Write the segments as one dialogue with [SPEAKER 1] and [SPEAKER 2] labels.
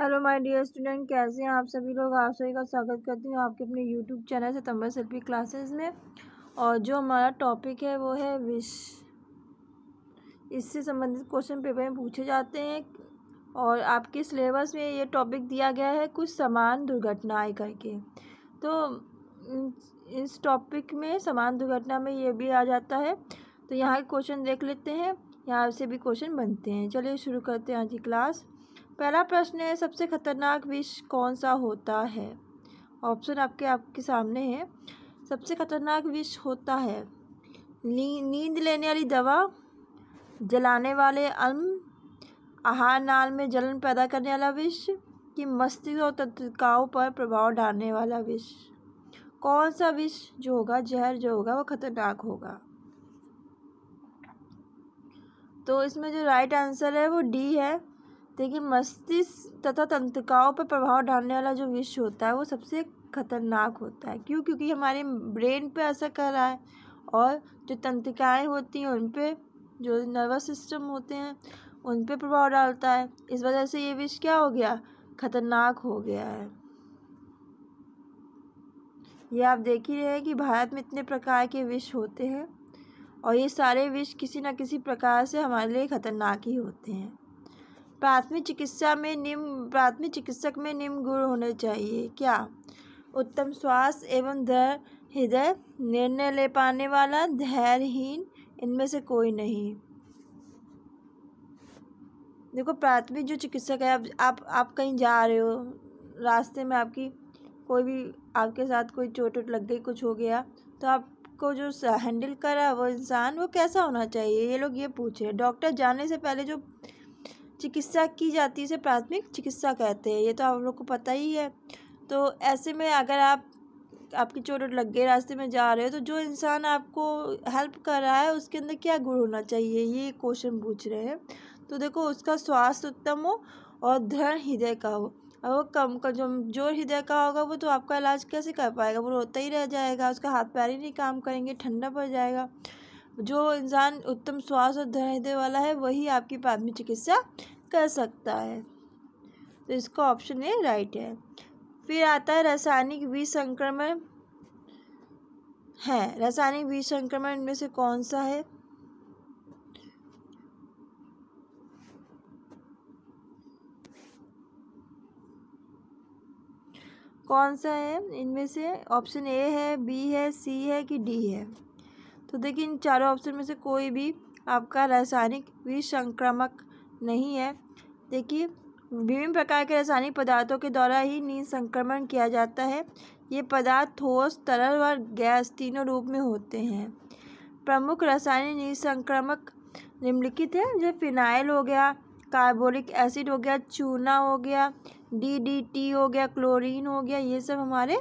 [SPEAKER 1] hello my dear student कैसे हैं आप सभी लोग आप सभी का स्वागत करती हूँ आपके अपने यूट्यूब चैनल सितम्बर सेल्फी क्लासेस में और जो हमारा टॉपिक है वो है विश इससे संबंधित क्वेश्चन पेपर में पूछे जाते हैं और आपके सिलेबस में ये टॉपिक दिया गया है कुछ समान दुर्घटनाएं करके तो इस टॉपिक में समान दुर्घटना में ये भी आ जाता है तो यहाँ के क्वेश्चन देख लेते हैं यहाँ से भी क्वेश्चन बनते हैं चलिए शुरू करते हैं आज की क्लास पहला प्रश्न है सबसे खतरनाक विष कौन सा होता है ऑप्शन आपके आपके सामने है सबसे खतरनाक विष होता है नी, नींद लेने वाली दवा जलाने वाले अल्म आहार नाल में जलन पैदा करने वाला विष कि मस्तिष्क और तंत्रिकाओं पर प्रभाव डालने वाला विष कौन सा विष जो होगा जहर जो होगा वो खतरनाक होगा तो इसमें जो राइट आंसर है वो डी है देखिए मस्तिष्क तथा तंत्रिकाओं पर प्रभाव डालने वाला जो विष होता है वो सबसे खतरनाक होता है क्यों क्योंकि हमारे ब्रेन पे असर कर रहा है और जो तंत्रिकाएँ होती हैं उन पर जो नर्वस सिस्टम होते हैं उन पर प्रभाव डालता है इस वजह से ये विष क्या हो गया खतरनाक हो गया है ये आप देख ही रहे हैं कि भारत में इतने प्रकार के विष होते हैं और ये सारे विष किसी न किसी प्रकार से हमारे लिए ख़तरनाक ही होते हैं प्राथमिक चिकित्सा में निम्न प्राथमिक चिकित्सक में निम्न गुण होने चाहिए क्या उत्तम स्वास्थ्य एवं हृदय निर्णय ले पाने वाला धैर्यहीन इनमें से कोई नहीं देखो प्राथमिक जो चिकित्सक है आप, आप कहीं जा रहे हो रास्ते में आपकी कोई भी आपके साथ कोई चोट वोट लग गई कुछ हो गया तो आपको जो हैंडल करा वो इंसान वो कैसा होना चाहिए ये लोग ये पूछे डॉक्टर जाने से पहले जो चिकित्सा की जाती है इसे प्राथमिक चिकित्सा कहते हैं ये तो आप लोग को पता ही है तो ऐसे में अगर आप आपकी चोट लग गई रास्ते में जा रहे हो तो जो इंसान आपको हेल्प कर रहा है उसके अंदर क्या गुण होना चाहिए ये क्वेश्चन पूछ रहे हैं तो देखो उसका स्वास्थ्य उत्तम हो और दृढ़ हृदय का हो अब वो कम का जो जो हृदय का होगा वो तो आपका इलाज कैसे कर पाएगा वो रोता ही रह जाएगा उसका हाथ पैर ही नहीं काम करेंगे ठंडा पड़ जाएगा जो इंसान उत्तम स्वास्थ्य और दृढ़ हृदय वाला है वही आपकी प्राथमिक चिकित्सा कर सकता है तो इसका ऑप्शन ए राइट है फिर आता है रासायनिक विसंक्रमण है रासायनिक विसंक्रमण इनमें से कौन सा है कौन सा है इनमें से ऑप्शन ए है बी है सी है कि डी है तो देखिए इन चारों ऑप्शन में से कोई भी आपका रासायनिक विसंक्रमक नहीं है देखिए विभिन्न प्रकार के रासायनिक पदार्थों के द्वारा ही नींद संक्रमण किया जाता है ये पदार्थ ठोस तरल और गैस तीनों रूप में होते हैं प्रमुख रासायनिक नींद संक्रमक निम्नलिखित है जैसे फिनाइल हो गया कार्बोलिक एसिड हो गया चूना हो गया डीडीटी हो गया क्लोरीन हो गया ये सब हमारे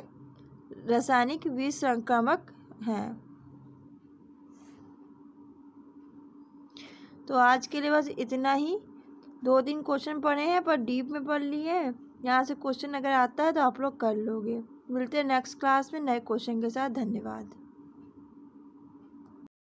[SPEAKER 1] रासायनिक विसंक्रामक हैं तो आज के लिए बस इतना ही दो तीन क्वेश्चन पढ़े हैं पर डीप में पढ़ लिए हैं यहाँ से क्वेश्चन अगर आता है तो आप लोग कर लोगे मिलते हैं नेक्स्ट क्लास में नए क्वेश्चन के साथ धन्यवाद